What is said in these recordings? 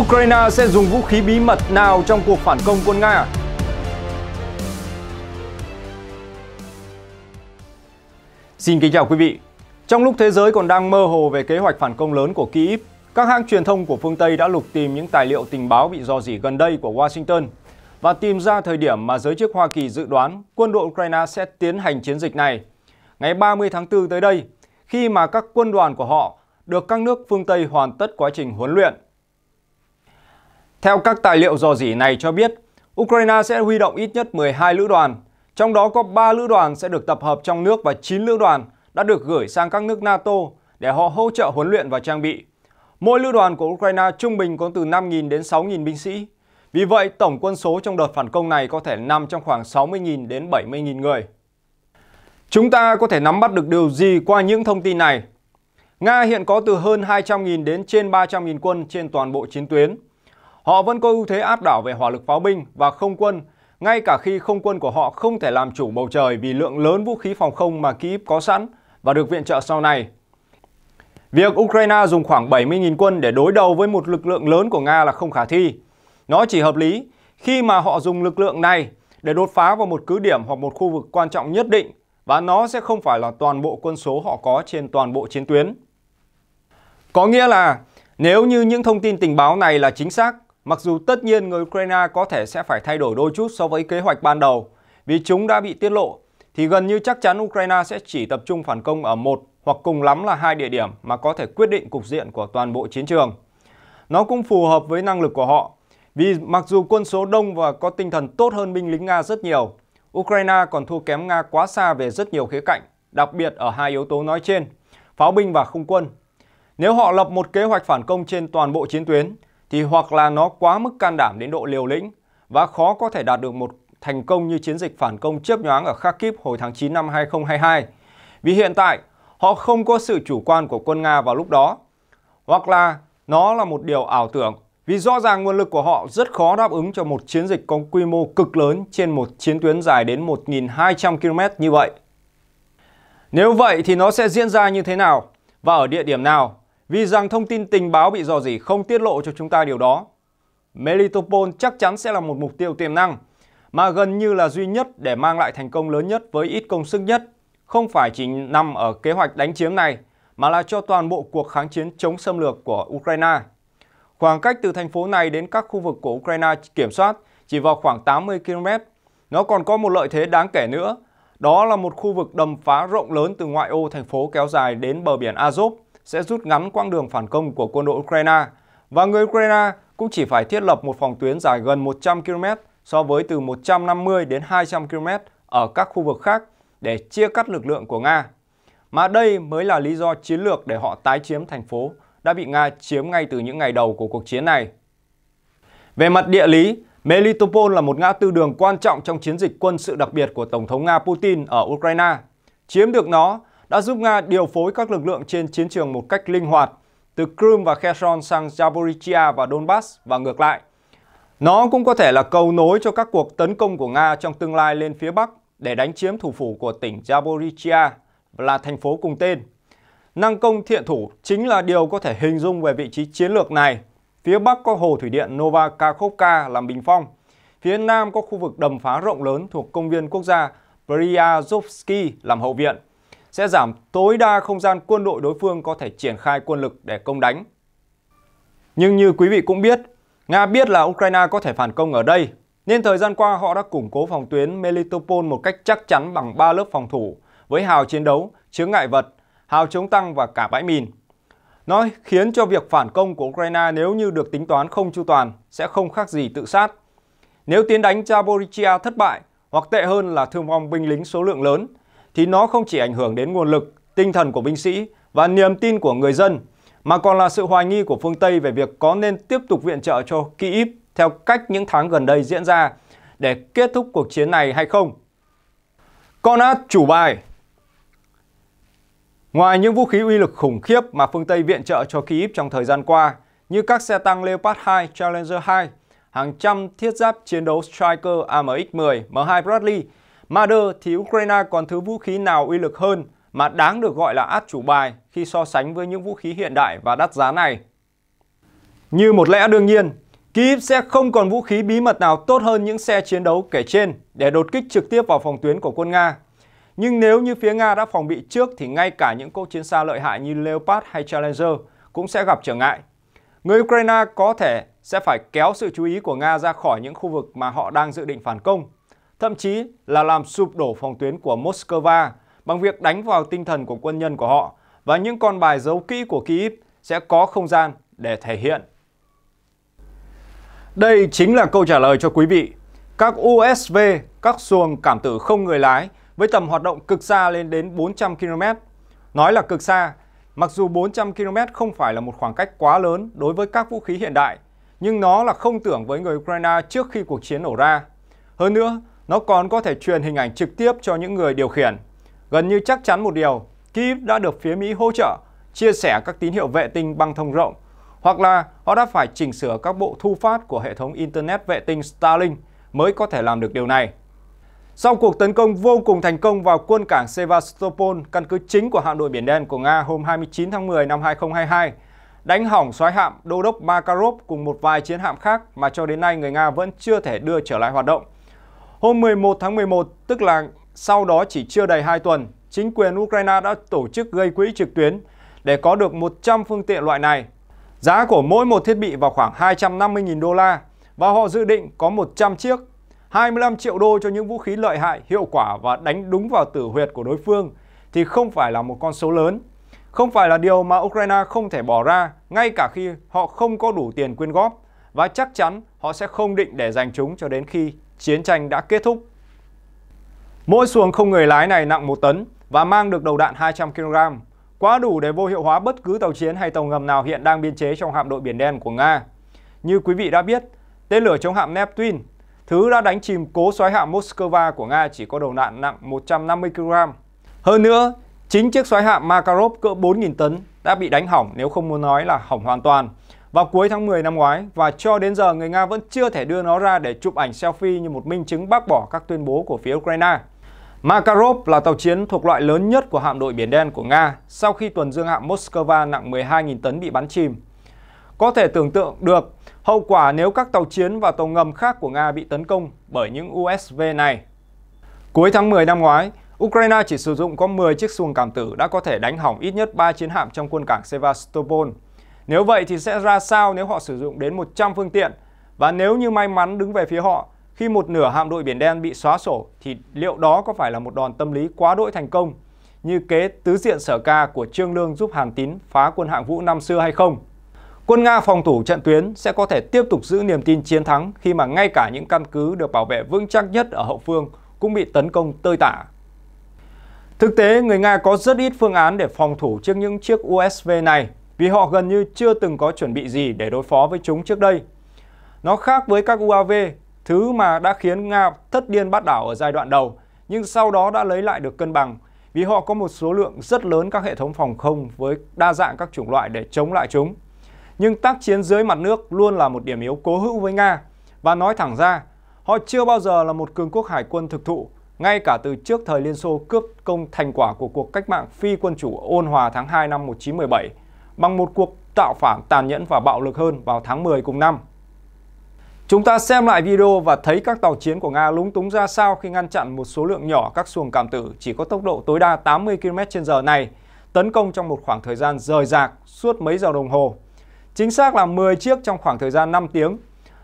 Ukraine sẽ dùng vũ khí bí mật nào trong cuộc phản công quân Nga? Xin kính chào quý vị. Trong lúc thế giới còn đang mơ hồ về kế hoạch phản công lớn của Kyiv, các hãng truyền thông của phương Tây đã lục tìm những tài liệu tình báo bị dò dỉ gần đây của Washington và tìm ra thời điểm mà giới chức Hoa Kỳ dự đoán quân đội Ukraine sẽ tiến hành chiến dịch này. Ngày 30 tháng 4 tới đây, khi mà các quân đoàn của họ được các nước phương Tây hoàn tất quá trình huấn luyện theo các tài liệu dò dỉ này cho biết, Ukraine sẽ huy động ít nhất 12 lữ đoàn, trong đó có 3 lữ đoàn sẽ được tập hợp trong nước và 9 lữ đoàn đã được gửi sang các nước NATO để họ hỗ trợ huấn luyện và trang bị. Mỗi lữ đoàn của Ukraine trung bình có từ 5.000 đến 6.000 binh sĩ. Vì vậy, tổng quân số trong đợt phản công này có thể nằm trong khoảng 60.000 đến 70.000 người. Chúng ta có thể nắm bắt được điều gì qua những thông tin này? Nga hiện có từ hơn 200.000 đến trên 300.000 quân trên toàn bộ chiến tuyến. Họ vẫn có ưu thế áp đảo về hỏa lực pháo binh và không quân, ngay cả khi không quân của họ không thể làm chủ bầu trời vì lượng lớn vũ khí phòng không mà Kyiv có sẵn và được viện trợ sau này. Việc Ukraine dùng khoảng 70.000 quân để đối đầu với một lực lượng lớn của Nga là không khả thi. Nó chỉ hợp lý khi mà họ dùng lực lượng này để đột phá vào một cứ điểm hoặc một khu vực quan trọng nhất định và nó sẽ không phải là toàn bộ quân số họ có trên toàn bộ chiến tuyến. Có nghĩa là nếu như những thông tin tình báo này là chính xác Mặc dù tất nhiên người Ukraine có thể sẽ phải thay đổi đôi chút so với kế hoạch ban đầu, vì chúng đã bị tiết lộ, thì gần như chắc chắn Ukraine sẽ chỉ tập trung phản công ở một hoặc cùng lắm là hai địa điểm mà có thể quyết định cục diện của toàn bộ chiến trường. Nó cũng phù hợp với năng lực của họ, vì mặc dù quân số đông và có tinh thần tốt hơn binh lính Nga rất nhiều, Ukraine còn thua kém Nga quá xa về rất nhiều khía cạnh, đặc biệt ở hai yếu tố nói trên, pháo binh và không quân. Nếu họ lập một kế hoạch phản công trên toàn bộ chiến tuyến, thì hoặc là nó quá mức can đảm đến độ liều lĩnh và khó có thể đạt được một thành công như chiến dịch phản công chớp nhoáng ở Kharkiv hồi tháng 9 năm 2022. Vì hiện tại, họ không có sự chủ quan của quân Nga vào lúc đó. Hoặc là nó là một điều ảo tưởng, vì rõ ràng nguồn lực của họ rất khó đáp ứng cho một chiến dịch có quy mô cực lớn trên một chiến tuyến dài đến 1.200 km như vậy. Nếu vậy thì nó sẽ diễn ra như thế nào và ở địa điểm nào vì rằng thông tin tình báo bị dò dỉ không tiết lộ cho chúng ta điều đó. Melitopol chắc chắn sẽ là một mục tiêu tiềm năng, mà gần như là duy nhất để mang lại thành công lớn nhất với ít công sức nhất, không phải chỉ nằm ở kế hoạch đánh chiếm này, mà là cho toàn bộ cuộc kháng chiến chống xâm lược của Ukraine. Khoảng cách từ thành phố này đến các khu vực của Ukraine kiểm soát chỉ vào khoảng 80 km. Nó còn có một lợi thế đáng kể nữa, đó là một khu vực đầm phá rộng lớn từ ngoại ô thành phố kéo dài đến bờ biển Azov, sẽ rút ngắn quãng đường phản công của quân đội Ukraine và người Ukraine cũng chỉ phải thiết lập một phòng tuyến dài gần 100 km so với từ 150 đến 200 km ở các khu vực khác để chia cắt lực lượng của Nga. Mà đây mới là lý do chiến lược để họ tái chiếm thành phố đã bị Nga chiếm ngay từ những ngày đầu của cuộc chiến này. Về mặt địa lý, Melitopol là một ngã tư đường quan trọng trong chiến dịch quân sự đặc biệt của Tổng thống Nga Putin ở Ukraine. Chiếm được nó đã giúp Nga điều phối các lực lượng trên chiến trường một cách linh hoạt, từ Crimea và Kherson sang Zaporizhia và Donbass và ngược lại. Nó cũng có thể là cầu nối cho các cuộc tấn công của Nga trong tương lai lên phía Bắc để đánh chiếm thủ phủ của tỉnh Zaporizhia là thành phố cùng tên. Năng công thiện thủ chính là điều có thể hình dung về vị trí chiến lược này. Phía Bắc có hồ thủy điện Nova Kakhovka làm bình phong. Phía Nam có khu vực đầm phá rộng lớn thuộc công viên quốc gia Bryazovsky làm hậu viện sẽ giảm tối đa không gian quân đội đối phương có thể triển khai quân lực để công đánh. Nhưng như quý vị cũng biết, Nga biết là Ukraine có thể phản công ở đây, nên thời gian qua họ đã củng cố phòng tuyến Melitopol một cách chắc chắn bằng 3 lớp phòng thủ, với hào chiến đấu, chướng ngại vật, hào chống tăng và cả bãi mìn. Nói khiến cho việc phản công của Ukraine nếu như được tính toán không chu toàn sẽ không khác gì tự sát. Nếu tiến đánh Zaporizhia thất bại, hoặc tệ hơn là thương vong binh lính số lượng lớn, thì nó không chỉ ảnh hưởng đến nguồn lực, tinh thần của binh sĩ và niềm tin của người dân, mà còn là sự hoài nghi của phương Tây về việc có nên tiếp tục viện trợ cho Kyiv theo cách những tháng gần đây diễn ra để kết thúc cuộc chiến này hay không. Conat chủ bài Ngoài những vũ khí uy lực khủng khiếp mà phương Tây viện trợ cho Kyiv trong thời gian qua, như các xe tăng Leopard 2, Challenger 2, hàng trăm thiết giáp chiến đấu Striker AMX-10, M2 Bradley – mà đơ thì Ukraine còn thứ vũ khí nào uy lực hơn mà đáng được gọi là át chủ bài khi so sánh với những vũ khí hiện đại và đắt giá này. Như một lẽ đương nhiên, Kyiv sẽ không còn vũ khí bí mật nào tốt hơn những xe chiến đấu kể trên để đột kích trực tiếp vào phòng tuyến của quân Nga. Nhưng nếu như phía Nga đã phòng bị trước thì ngay cả những cỗ chiến xa lợi hại như Leopard hay Challenger cũng sẽ gặp trở ngại. Người Ukraine có thể sẽ phải kéo sự chú ý của Nga ra khỏi những khu vực mà họ đang dự định phản công thậm chí là làm sụp đổ phòng tuyến của Moscow bằng việc đánh vào tinh thần của quân nhân của họ và những con bài giấu kỹ của Kyiv sẽ có không gian để thể hiện. Đây chính là câu trả lời cho quý vị. Các USV, các xuồng cảm tử không người lái với tầm hoạt động cực xa lên đến 400 km. Nói là cực xa, mặc dù 400 km không phải là một khoảng cách quá lớn đối với các vũ khí hiện đại, nhưng nó là không tưởng với người Ukraine trước khi cuộc chiến nổ ra. Hơn nữa, nó còn có thể truyền hình ảnh trực tiếp cho những người điều khiển. Gần như chắc chắn một điều, Kyiv đã được phía Mỹ hỗ trợ, chia sẻ các tín hiệu vệ tinh băng thông rộng, hoặc là họ đã phải chỉnh sửa các bộ thu phát của hệ thống Internet vệ tinh Starlink mới có thể làm được điều này. Sau cuộc tấn công vô cùng thành công vào quân cảng Sevastopol, căn cứ chính của hạm đội Biển Đen của Nga hôm 29 tháng 10 năm 2022, đánh hỏng xoáy hạm Đô đốc Makarov cùng một vài chiến hạm khác mà cho đến nay người Nga vẫn chưa thể đưa trở lại hoạt động, Hôm 11 tháng 11, tức là sau đó chỉ chưa đầy 2 tuần, chính quyền Ukraine đã tổ chức gây quỹ trực tuyến để có được 100 phương tiện loại này. Giá của mỗi một thiết bị vào khoảng 250.000 đô la và họ dự định có 100 chiếc, 25 triệu đô cho những vũ khí lợi hại, hiệu quả và đánh đúng vào tử huyệt của đối phương thì không phải là một con số lớn. Không phải là điều mà Ukraine không thể bỏ ra, ngay cả khi họ không có đủ tiền quyên góp và chắc chắn họ sẽ không định để dành chúng cho đến khi chiến tranh đã kết thúc. Mỗi xuồng không người lái này nặng 1 tấn và mang được đầu đạn 200 kg, quá đủ để vô hiệu hóa bất cứ tàu chiến hay tàu ngầm nào hiện đang biên chế trong hạm đội Biển Đen của Nga. Như quý vị đã biết, tên lửa chống hạm Neptune, thứ đã đánh chìm cố xoáy hạm Moskva của Nga chỉ có đầu đạn nặng 150 kg. Hơn nữa, chính chiếc xoáy hạm Makarov cỡ 4.000 tấn đã bị đánh hỏng nếu không muốn nói là hỏng hoàn toàn vào cuối tháng 10 năm ngoái và cho đến giờ người Nga vẫn chưa thể đưa nó ra để chụp ảnh selfie như một minh chứng bác bỏ các tuyên bố của phía Ukraine. Makarov là tàu chiến thuộc loại lớn nhất của hạm đội Biển Đen của Nga sau khi tuần dương hạm Moscow nặng 12.000 tấn bị bắn chìm. Có thể tưởng tượng được hậu quả nếu các tàu chiến và tàu ngầm khác của Nga bị tấn công bởi những USV này. Cuối tháng 10 năm ngoái, Ukraine chỉ sử dụng có 10 chiếc xuồng cảm tử đã có thể đánh hỏng ít nhất 3 chiến hạm trong quân cảng Sevastopol, nếu vậy thì sẽ ra sao nếu họ sử dụng đến 100 phương tiện? Và nếu như may mắn đứng về phía họ, khi một nửa hạm đội Biển Đen bị xóa sổ thì liệu đó có phải là một đòn tâm lý quá đỗi thành công như kế tứ diện sở ca của Trương Lương giúp Hàn Tín phá quân hạng vũ năm xưa hay không? Quân Nga phòng thủ trận tuyến sẽ có thể tiếp tục giữ niềm tin chiến thắng khi mà ngay cả những căn cứ được bảo vệ vững chắc nhất ở hậu phương cũng bị tấn công tơi tả. Thực tế, người Nga có rất ít phương án để phòng thủ trước những chiếc USV này vì họ gần như chưa từng có chuẩn bị gì để đối phó với chúng trước đây. Nó khác với các UAV, thứ mà đã khiến Nga thất điên bắt đảo ở giai đoạn đầu, nhưng sau đó đã lấy lại được cân bằng vì họ có một số lượng rất lớn các hệ thống phòng không với đa dạng các chủng loại để chống lại chúng. Nhưng tác chiến dưới mặt nước luôn là một điểm yếu cố hữu với Nga và nói thẳng ra, họ chưa bao giờ là một cường quốc hải quân thực thụ, ngay cả từ trước thời Liên Xô cướp công thành quả của cuộc cách mạng phi quân chủ ôn hòa tháng 2 năm 1917 bằng một cuộc tạo phản tàn nhẫn và bạo lực hơn vào tháng 10 cùng năm. Chúng ta xem lại video và thấy các tàu chiến của Nga lúng túng ra sao khi ngăn chặn một số lượng nhỏ các xuồng cảm tử chỉ có tốc độ tối đa 80 km/h này tấn công trong một khoảng thời gian rời rạc suốt mấy giờ đồng hồ. Chính xác là 10 chiếc trong khoảng thời gian 5 tiếng.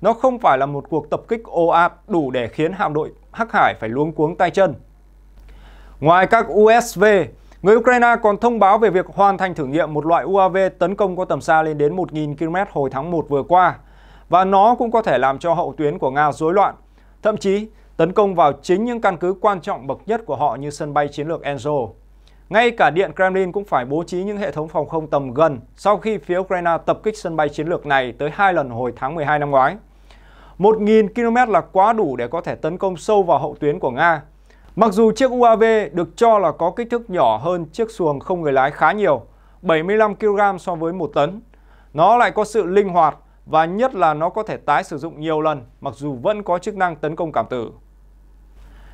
Nó không phải là một cuộc tập kích ồ ạt đủ để khiến hạm đội Hắc Hải phải luống cuống tay chân. Ngoài các USV, Người Ukraine còn thông báo về việc hoàn thành thử nghiệm một loại UAV tấn công có tầm xa lên đến 1.000 km hồi tháng 1 vừa qua. Và nó cũng có thể làm cho hậu tuyến của Nga rối loạn, thậm chí tấn công vào chính những căn cứ quan trọng bậc nhất của họ như sân bay chiến lược Enzo. Ngay cả Điện Kremlin cũng phải bố trí những hệ thống phòng không tầm gần sau khi phía Ukraine tập kích sân bay chiến lược này tới hai lần hồi tháng 12 năm ngoái. 1.000 km là quá đủ để có thể tấn công sâu vào hậu tuyến của Nga, Mặc dù chiếc UAV được cho là có kích thước nhỏ hơn chiếc xuồng không người lái khá nhiều, 75 kg so với 1 tấn, nó lại có sự linh hoạt và nhất là nó có thể tái sử dụng nhiều lần mặc dù vẫn có chức năng tấn công cảm tử.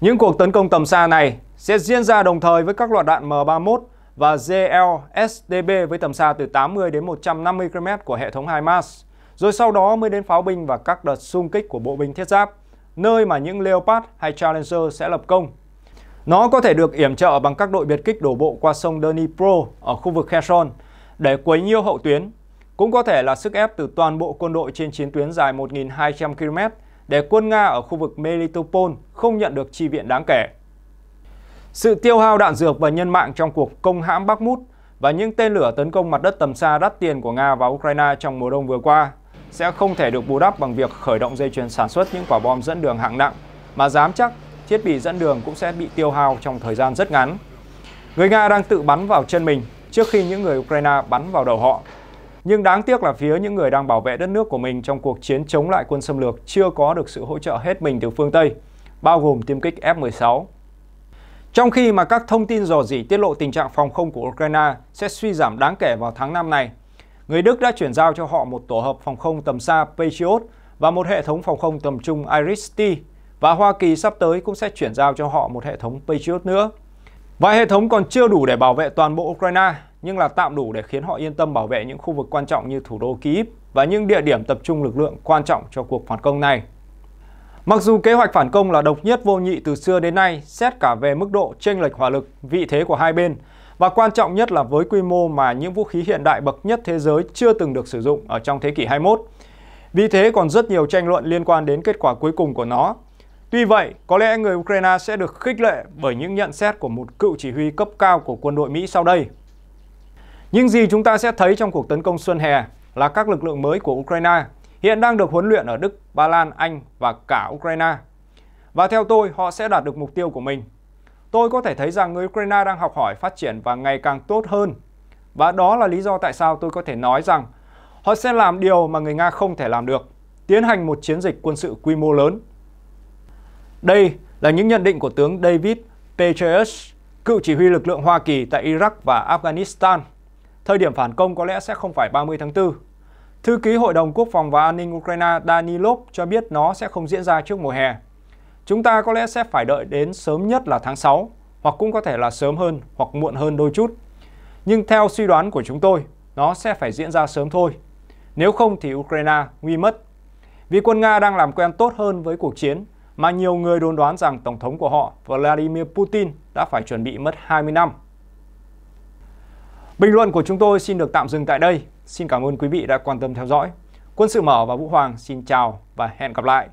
Những cuộc tấn công tầm xa này sẽ diễn ra đồng thời với các loạt đạn M31 và GLSDB với tầm xa từ 80 đến 150 km của hệ thống HIMARS, rồi sau đó mới đến pháo binh và các đợt xung kích của bộ binh thiết giáp, nơi mà những Leopard hay Challenger sẽ lập công nó có thể được yểm trợ bằng các đội biệt kích đổ bộ qua sông Dnipro ở khu vực Kherson để quấy nhiễu hậu tuyến, cũng có thể là sức ép từ toàn bộ quân đội trên chiến tuyến dài 1.200 km để quân Nga ở khu vực Melitopol không nhận được chi viện đáng kể. Sự tiêu hao đạn dược và nhân mạng trong cuộc công hãm Bắc Mút và những tên lửa tấn công mặt đất tầm xa đắt tiền của Nga và Ukraine trong mùa đông vừa qua sẽ không thể được bù đắp bằng việc khởi động dây chuyền sản xuất những quả bom dẫn đường hạng nặng mà dám chắc thiết bị dẫn đường cũng sẽ bị tiêu hao trong thời gian rất ngắn. Người Nga đang tự bắn vào chân mình trước khi những người Ukraine bắn vào đầu họ. Nhưng đáng tiếc là phía những người đang bảo vệ đất nước của mình trong cuộc chiến chống lại quân xâm lược chưa có được sự hỗ trợ hết mình từ phương Tây, bao gồm tiêm kích F-16. Trong khi mà các thông tin dò dỉ tiết lộ tình trạng phòng không của Ukraine sẽ suy giảm đáng kể vào tháng 5 này, người Đức đã chuyển giao cho họ một tổ hợp phòng không tầm xa Patriot và một hệ thống phòng không tầm trung Iris-T và Hoa Kỳ sắp tới cũng sẽ chuyển giao cho họ một hệ thống Patriot nữa. Vài hệ thống còn chưa đủ để bảo vệ toàn bộ Ukraine, nhưng là tạm đủ để khiến họ yên tâm bảo vệ những khu vực quan trọng như thủ đô Kyiv và những địa điểm tập trung lực lượng quan trọng cho cuộc phản công này. Mặc dù kế hoạch phản công là độc nhất vô nhị từ xưa đến nay, xét cả về mức độ chênh lệch hỏa lực, vị thế của hai bên, và quan trọng nhất là với quy mô mà những vũ khí hiện đại bậc nhất thế giới chưa từng được sử dụng ở trong thế kỷ 21. Vì thế còn rất nhiều tranh luận liên quan đến kết quả cuối cùng của nó, Tuy vậy, có lẽ người Ukraine sẽ được khích lệ bởi những nhận xét của một cựu chỉ huy cấp cao của quân đội Mỹ sau đây. Những gì chúng ta sẽ thấy trong cuộc tấn công xuân hè là các lực lượng mới của Ukraine hiện đang được huấn luyện ở Đức, Ba Lan, Anh và cả Ukraine. Và theo tôi, họ sẽ đạt được mục tiêu của mình. Tôi có thể thấy rằng người Ukraine đang học hỏi phát triển và ngày càng tốt hơn. Và đó là lý do tại sao tôi có thể nói rằng họ sẽ làm điều mà người Nga không thể làm được, tiến hành một chiến dịch quân sự quy mô lớn đây là những nhận định của tướng David Petraeus, cựu chỉ huy lực lượng Hoa Kỳ tại Iraq và Afghanistan. Thời điểm phản công có lẽ sẽ không phải 30 tháng 4. Thư ký Hội đồng Quốc phòng và An ninh Ukraine Danilov cho biết nó sẽ không diễn ra trước mùa hè. Chúng ta có lẽ sẽ phải đợi đến sớm nhất là tháng 6, hoặc cũng có thể là sớm hơn hoặc muộn hơn đôi chút. Nhưng theo suy đoán của chúng tôi, nó sẽ phải diễn ra sớm thôi. Nếu không thì Ukraine nguy mất. Vì quân Nga đang làm quen tốt hơn với cuộc chiến mà nhiều người đồn đoán rằng Tổng thống của họ Vladimir Putin đã phải chuẩn bị mất 20 năm. Bình luận của chúng tôi xin được tạm dừng tại đây. Xin cảm ơn quý vị đã quan tâm theo dõi. Quân sự mở và Vũ Hoàng xin chào và hẹn gặp lại.